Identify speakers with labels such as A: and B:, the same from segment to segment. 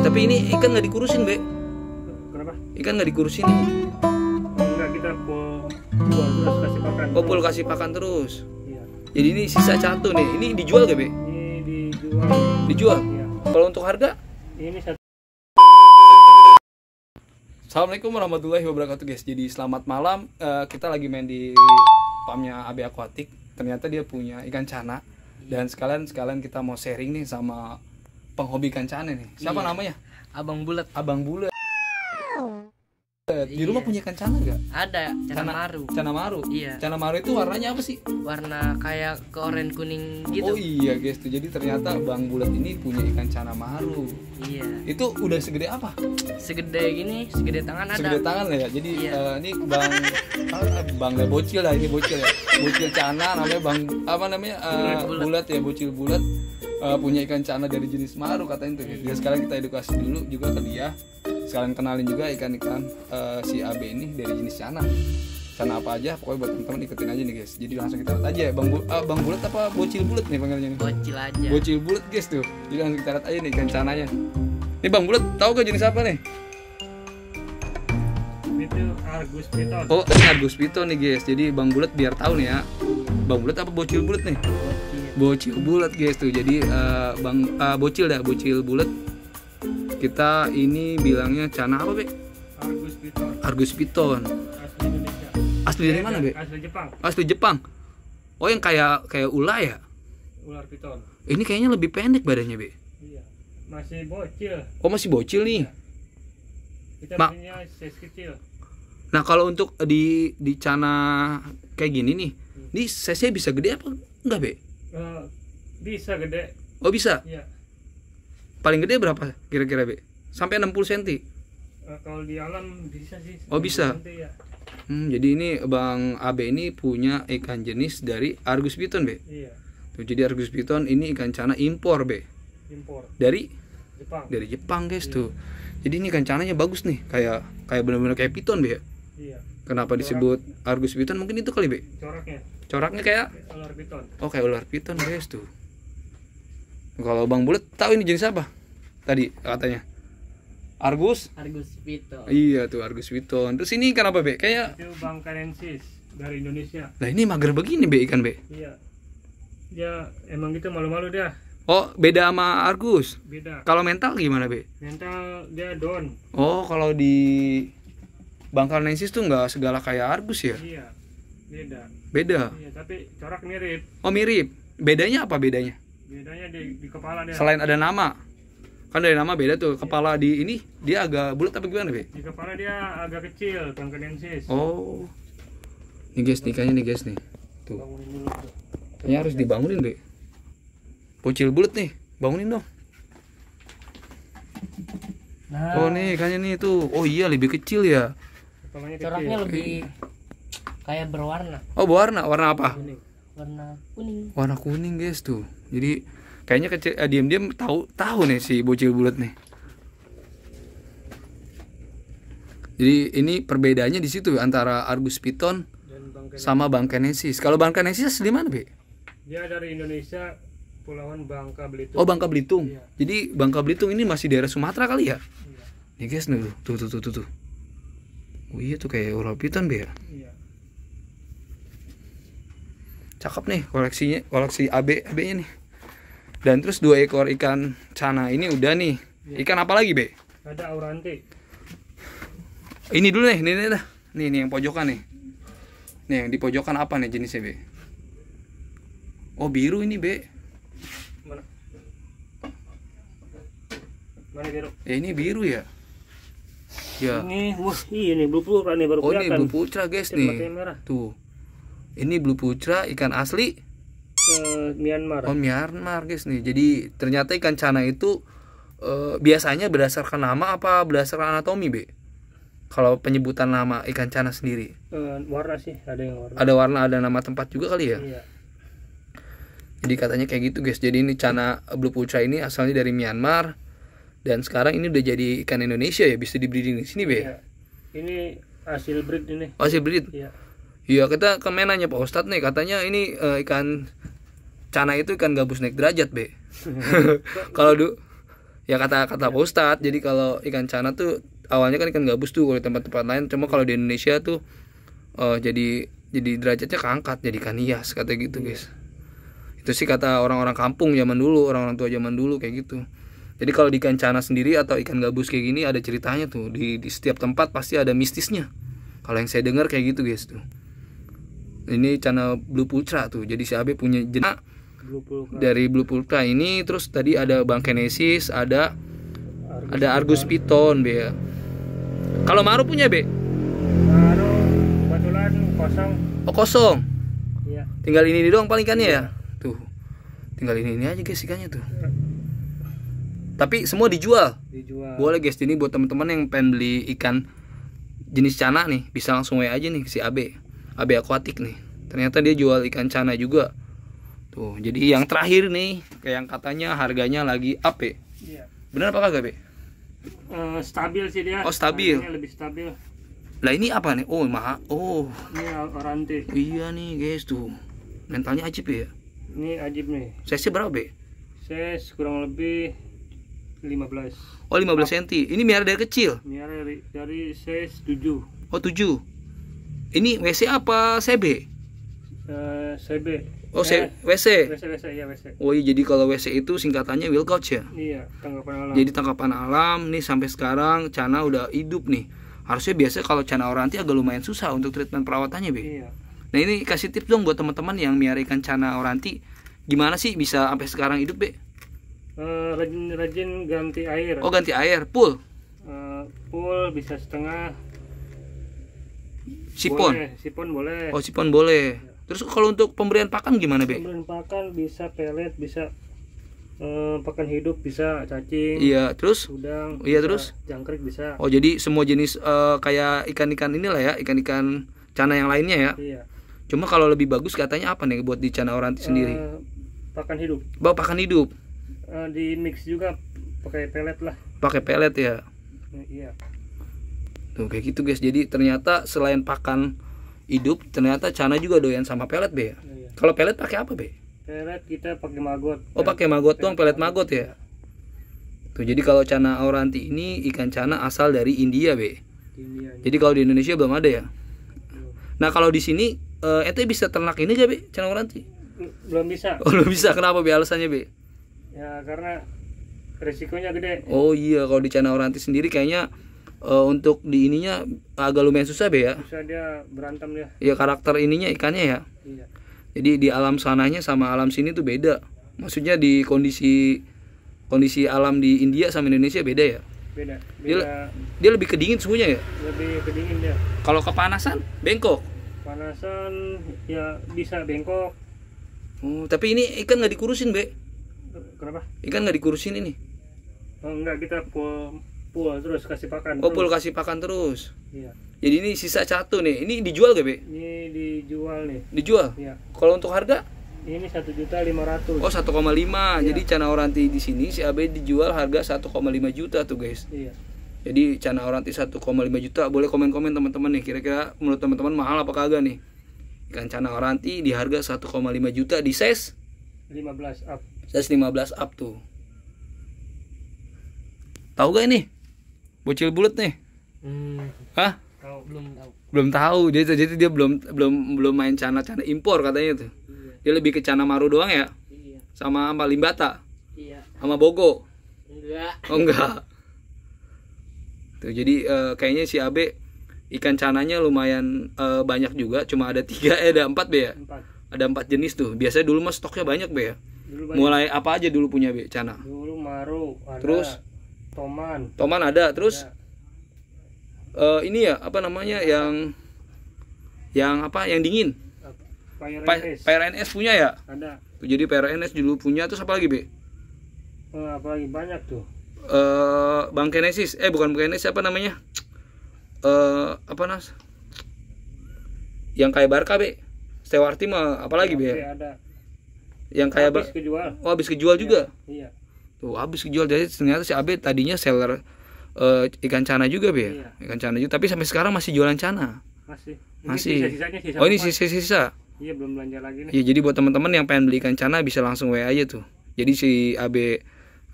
A: Tapi ini ikan nggak dikurusin, Be. Kenapa? Ikan nggak dikurusin. Enggak, kita pul terus kasih pakan. Oh, pul kasih pakan terus. Iya. Jadi ini sisa satu nih. Ini dijual gak, Be? Ini dijual. Dijual? Iya. Kalau untuk harga? Ini satu Assalamualaikum warahmatullahi wabarakatuh guys. Jadi selamat malam. Uh, kita lagi main di pamnya AB Aquatic. Ternyata dia punya ikan cana dan sekalian sekalian kita mau sharing nih sama penghobi kencana nih. Siapa iya. namanya? Abang Bulat. Abang Bulat. Di rumah iya. punya kancana nggak?
B: Ada, cana,
A: maru. Cana maru. Iya. Cana maru itu warnanya apa sih? Warna kayak ke oren kuning gitu. Oh iya, guys. Tuh. Jadi ternyata Bang Bulat ini punya ikan cana maru. Iya. Itu udah segede apa? Segede gini, segede tangan ada. Segede tangan lah ya. Jadi iya. uh, ini Bang eh, Bang lah bocil lah ini bocil ya. Bocil cana namanya Bang apa namanya? Uh, eh, bulat. bulat ya, bocil bulat uh, punya ikan cana dari jenis maru katanya tuh ya sekarang kita edukasi dulu juga ke dia sekalian kenalin juga ikan-ikan uh, si AB ini dari jenis cana cana apa aja pokoknya buat teman-teman ikutin aja nih guys jadi langsung kita lihat aja bang bu uh, bang bulat apa bocil bulat nih panggilannya? nih bocil aja bocil bulat guys tuh jadi langsung kita lihat aja nih ikan cananya ini bang bulat tahu gak jenis apa nih itu argus piton oh ini argus piton nih guys jadi bang bulat biar tahu nih ya bang bulat apa bocil bulat nih bocil bulat guys tuh jadi uh, bang uh, bocil dah bocil bulat kita ini bilangnya cana apa be argus piton argus piton asli Indonesia asli dari mana be asli Jepang asli Jepang oh yang kayak kayak ular ya ular piton ini kayaknya lebih pendek badannya be iya
B: masih bocil
A: oh masih bocil nih iya.
B: Ma kecil
A: nah kalau untuk di di cana kayak gini nih di hmm. ini size nya bisa gede apa enggak be
B: Eh, bisa gede. Oh, bisa? Iya.
A: Paling gede berapa kira-kira, Be? Sampai 60 cm.
B: Uh, kalau di alam bisa sih. Oh, bisa. Cm, ya.
A: Hmm, jadi ini Bang AB ini punya ikan jenis dari Argus piton, Be? Iya. Tuh, jadi Argus piton ini ikan cana impor, Be.
B: Impor. Dari Jepang.
A: Dari Jepang, guys, iya. tuh. Jadi ini ikan cananya bagus nih, kayak kayak benar-benar kayak piton, Be. Ya? Iya. Kenapa Corak. disebut Argus piton? Mungkin itu kali, Be. Coraknya. Coraknya kayak ular piton. Oh, kayak ular piton, guys, tuh. Kalau Bang Bulat tahu ini jenis apa? Tadi katanya. Argus?
B: Argus piton. Iya,
A: tuh Argus piton. Terus ini kenapa Be? Kayak
B: itu Bang Karensis dari Indonesia.
A: Nah, ini mager begini, Be, ikan, Be.
B: Iya. Ya emang gitu malu-malu dia.
A: Oh, beda sama Argus. Beda. Kalau mental gimana, Be?
B: Mental dia down.
A: Oh, kalau di Bangkal Nensis tuh nggak segala kayak Argus ya?
B: Iya, beda. Beda. Iya, tapi corak mirip.
A: Oh mirip. Bedanya apa bedanya?
B: Bedanya di, di kepala dia. Selain ada
A: nama, kan dari nama beda tuh. Kepala di ini dia agak bulat apa gimana be? Di
B: kepala dia agak kecil, Bangkal Nensis. Oh,
A: nih guys, kayaknya nih guys nih. Tuh. Ini harus dibangunin be. Pucil bulat nih, bangunin dong. Nah. Oh nih, kayaknya nih tuh. Oh iya, lebih kecil ya
B: coraknya lebih kayak berwarna
A: oh berwarna warna apa
B: warna kuning
A: warna kuning guys tuh jadi kayaknya kecil eh, diam-diam tahu tahu nih si bocil bulat nih jadi ini perbedaannya di situ antara Argus Piton sama Bangkanesis. Kalau Bangkanesis dari mana, Be?
B: Dia dari Indonesia, Pulauan Bangka
A: Belitung. Oh, Bangka Belitung. Iya. Jadi Bangka Belitung ini masih daerah Sumatera kali ya? Iya. Nih guys, nih, tuh tuh tuh tuh. tuh oh iya tuh kayak piton be ya? Iya. cakep nih koleksinya koleksi AB AB nya nih dan terus dua ekor ikan cana ini udah nih iya. ikan apa lagi be
B: ada auranti.
A: ini dulu nih ini, ini dah nih nih yang pojokan nih nih yang di pojokan apa nih jenisnya be oh biru ini be
B: mana mana biru
A: ya ini biru ya ya
B: ini wah iya nih blue putra nih baru oh ini blue putra guys nih merah.
A: tuh ini blue putra ikan asli eh, Myanmar oh Myanmar guys nih jadi ternyata ikan cana itu eh, biasanya berdasarkan nama apa berdasarkan anatomi be kalau penyebutan nama ikan cana sendiri
B: eh, warna sih ada yang
A: warna ada warna ada nama tempat juga kali ya iya. jadi katanya kayak gitu guys jadi ini cana blue putra ini asalnya dari Myanmar dan sekarang ini udah jadi ikan Indonesia ya, bisa dibreeding di sini, Be. Iya.
B: Ini hasil breed ini. Oh, hasil breed. Iya.
A: Iya, kita kemenanya nanya Pak Ustadz nih, katanya ini uh, ikan cana itu ikan gabus naik derajat, Be. kalau du ya kata kata Pak Ustadz, jadi kalau ikan cana tuh awalnya kan ikan gabus tuh kalau tempat-tempat lain, cuma kalau di Indonesia tuh uh, jadi jadi derajatnya keangkat jadi ikan hias kata gitu, iya. guys. Itu sih kata orang-orang kampung zaman dulu, orang-orang tua zaman dulu kayak gitu. Jadi kalau di ikan cana sendiri atau ikan gabus kayak gini ada ceritanya tuh di, di setiap tempat pasti ada mistisnya. Kalau yang saya dengar kayak gitu guys tuh. Ini cana blue putra tuh. Jadi si Abe punya jenak blue dari blue putra ini terus tadi ada bang kinesis, ada Argus ada Argus Piton be. Kalau Maru punya be? Maru
B: kebetulan kosong.
A: Oh kosong. Iya. Tinggal ini doang paling kan ya. Iya. Tuh. Tinggal ini ini aja guys ikannya tuh. Eh, tapi semua dijual dijual boleh guys ini buat teman-teman yang pengen beli ikan jenis cana nih bisa langsung wa aja nih si AB AB akuatik nih ternyata dia jual ikan cana juga tuh jadi yang terakhir nih kayak yang katanya harganya lagi AP. ya iya. benar apa kagak be
B: uh, stabil sih dia oh stabil Harganya lebih stabil
A: lah ini apa nih oh maha oh ini Oranti. Oh, iya nih guys tuh mentalnya ajib ya ini ajib nih sesi berapa be
B: ses kurang lebih 15
A: oh 15 cm ini miara dari kecil miara dari, dari size 7 oh 7 ini WC apa CB? Uh,
B: eh, CB oh eh, WC? WC WC ya WC
A: oh iya jadi kalau WC itu singkatannya will couch ya?
B: iya tangkapan alam jadi
A: tangkapan alam nih sampai sekarang Cana udah hidup nih harusnya biasa kalau Cana Oranti agak lumayan susah untuk treatment perawatannya Be iya nah ini kasih tips dong buat teman-teman yang miara ikan Cana Oranti gimana sih bisa sampai sekarang hidup Be?
B: rajin-rajin eh, ganti air. Oh, ganti
A: air, pool.
B: Uh, pool bisa setengah. Sipon. Boleh, sipon boleh. Oh, sipon
A: boleh. Terus kalau untuk pemberian pakan gimana, Be? Pemberian
B: pakan bisa pelet, bisa eh, pakan hidup, bisa cacing. Iya, terus? Udang. Iya, terus? Jangkrik bisa. Oh, jadi
A: semua jenis uh, kayak ikan-ikan inilah ya, ikan-ikan cana yang lainnya ya. Iya. Cuma kalau lebih bagus katanya apa nih buat di cana orang uh, sendiri? Pakan hidup. Bawa pakan hidup
B: Eh, di mix juga pakai pelet lah
A: pakai pelet ya eh, iya tuh kayak gitu guys jadi ternyata selain pakan hidup ternyata cana juga doyan sama pelet be iya. kalau pelet pakai apa be
B: pelet kita pakai maggot
A: oh pakai maggot tuh pelet maggot ya tuh jadi kalau cana auranti ini ikan cana asal dari India be India, iya. jadi kalau di Indonesia belum ada ya iya. nah kalau di sini eh, itu bisa ternak ini gak be cana auranti belum bisa oh, belum bisa kenapa be alasannya be
B: ya karena risikonya gede oh
A: iya kalau di channel Oranti sendiri kayaknya uh, untuk di ininya agak lumayan susah be ya
B: susah dia berantem ya.
A: ya karakter ininya ikannya ya iya. jadi di alam sananya sama alam sini tuh beda maksudnya di kondisi kondisi alam di India sama Indonesia beda ya beda, beda. Dia, dia lebih kedingin semuanya ya
B: lebih kedingin dia
A: kalau kepanasan bengkok
B: panasan ya bisa bengkok oh tapi ini ikan nggak dikurusin be Kenapa?
A: Ikan nggak dikurusin ini?
B: Oh, enggak kita pul pul terus kasih pakan. Oh, pul kasih
A: pakan terus. Iya. Jadi ini sisa satu nih. Ini dijual gak, Be?
B: Ini dijual
A: nih. Dijual? Iya. Kalau untuk harga?
B: Ini satu juta lima ratus. Oh,
A: koma lima? Iya. Jadi cana oranti di sini si AB dijual harga satu koma lima juta tuh, guys. Iya. Jadi cana oranti 1,5 juta. Boleh komen-komen teman-teman nih kira-kira menurut teman-teman mahal apa kagak nih? Ikan cana oranti di harga 1,5 juta di size
B: 15 up
A: belas up tuh tahu gak ini bocil bulat nih hmm. hah
B: Tau, belum tahu
A: belum tahu jadi jadi dia belum belum belum main cana cana impor katanya tuh iya. dia lebih ke cana maru doang ya iya. sama sama limbata iya. sama bogo enggak oh enggak tuh jadi uh, kayaknya si abe ikan cananya lumayan uh, banyak juga cuma ada tiga eh ada empat be ya empat. ada empat jenis tuh biasanya dulu mah stoknya banyak be ya Dulu Mulai apa aja dulu punya Be Cana?
B: Dulu Maru, ada. Terus Toman.
A: Toman ada, terus ada. Uh, ini ya apa namanya ada. yang yang apa yang dingin?
B: PRNS.
A: PRNS punya ya? Ada. Jadi PRNS dulu punya terus apa lagi, Be?
B: Uh, apa lagi banyak tuh.
A: Eh uh, Bang Kenesis, eh bukan Bang Kenesis apa namanya? Eh uh, apa nas? Yang kayak Barca, Be. Stewarti mah apalagi, Be? Ya? Ada yang kayak habis kejual. Oh, habis kejual juga. Iya. iya. Tuh, habis kejual jadi ternyata si Abe tadinya seller uh, ikan cana juga, Be. Iya. Ikan cana juga, tapi sampai sekarang masih jualan cana.
B: Masih. Oh, ini masih. Sisa sisa oh, ini sisa-sisa. Iya, belum belanja lagi nih. Iya,
A: jadi buat teman-teman yang pengen beli ikan cana bisa langsung WA aja tuh. Jadi si Abe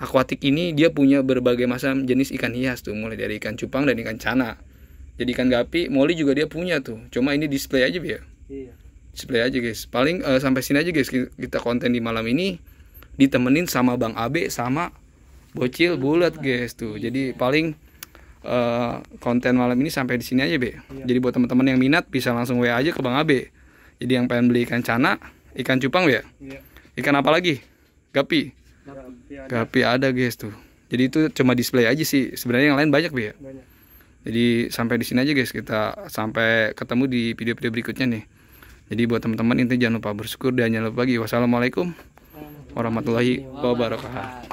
A: akuatik ini dia punya berbagai macam jenis ikan hias tuh, mulai dari ikan cupang dan ikan cana. Jadi ikan gapi, molly juga dia punya tuh. Cuma ini display aja, Be. Ya? Iya display aja guys paling uh, sampai sini aja guys kita konten di malam ini ditemenin sama Bang Abe sama bocil bulat guys tuh jadi paling uh, konten malam ini sampai di sini aja be iya. jadi buat teman-teman yang minat bisa langsung wa aja ke Bang Abe jadi yang pengen beli ikan cana ikan cupang ya, ikan apa lagi gapi gapi ada guys tuh jadi itu cuma display aja sih sebenarnya yang lain banyak be banyak. jadi sampai di sini aja guys kita sampai ketemu di video-video berikutnya nih jadi buat teman-teman intinya jangan lupa bersyukur dan jangan lupa bagi Wassalamualaikum warahmatullahi wabarakatuh.